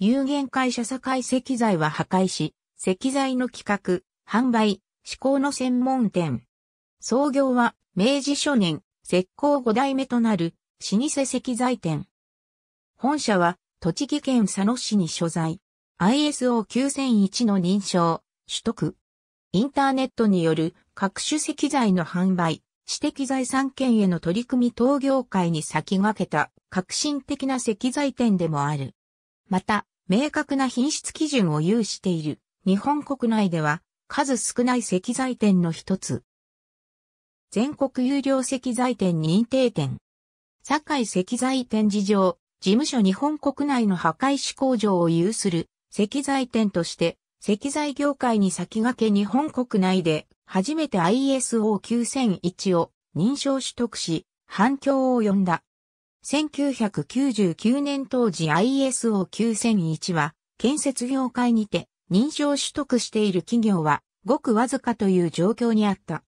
有限会社堺石材は破壊し、石材の企画、販売、施工の専門店。創業は明治初年、石膏五代目となる老舗石材店。本社は栃木県佐野市に所在。ISO 9001の認証、取得。インターネットによる各種石材の販売、私的財産権への取り組み等業界に先駆けた革新的な石材店でもある。また、明確な品質基準を有している日本国内では数少ない石材店の一つ。全国有料石材店認定店。堺石材展示場、事務所日本国内の破壊士工場を有する石材店として石材業界に先駆け日本国内で初めて ISO9001 を認証取得し反響を呼んだ。1999年当時 ISO9001 は、建設業界にて認証取得している企業は、ごくわずかという状況にあった。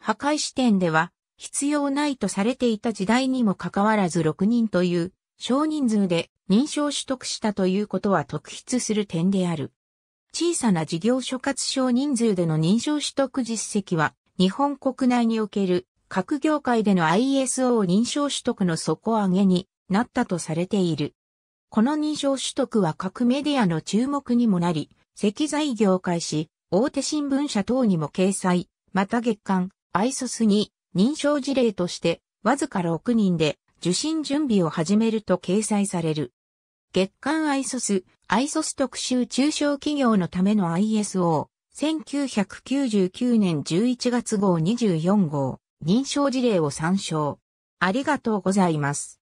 破壊視点では、必要ないとされていた時代にもかかわらず6人という少人数で認証取得したということは特筆する点である。小さな事業所轄少人数での認証取得実績は日本国内における各業界での ISO 認証取得の底上げになったとされている。この認証取得は各メディアの注目にもなり、石材業界し、大手新聞社等にも掲載、また月間、ISOS に認証事例として、わずか6人で受信準備を始めると掲載される。月間 ISOS、ISOS 特集中小企業のための ISO、1999年11月号24号。認証事例を参照。ありがとうございます。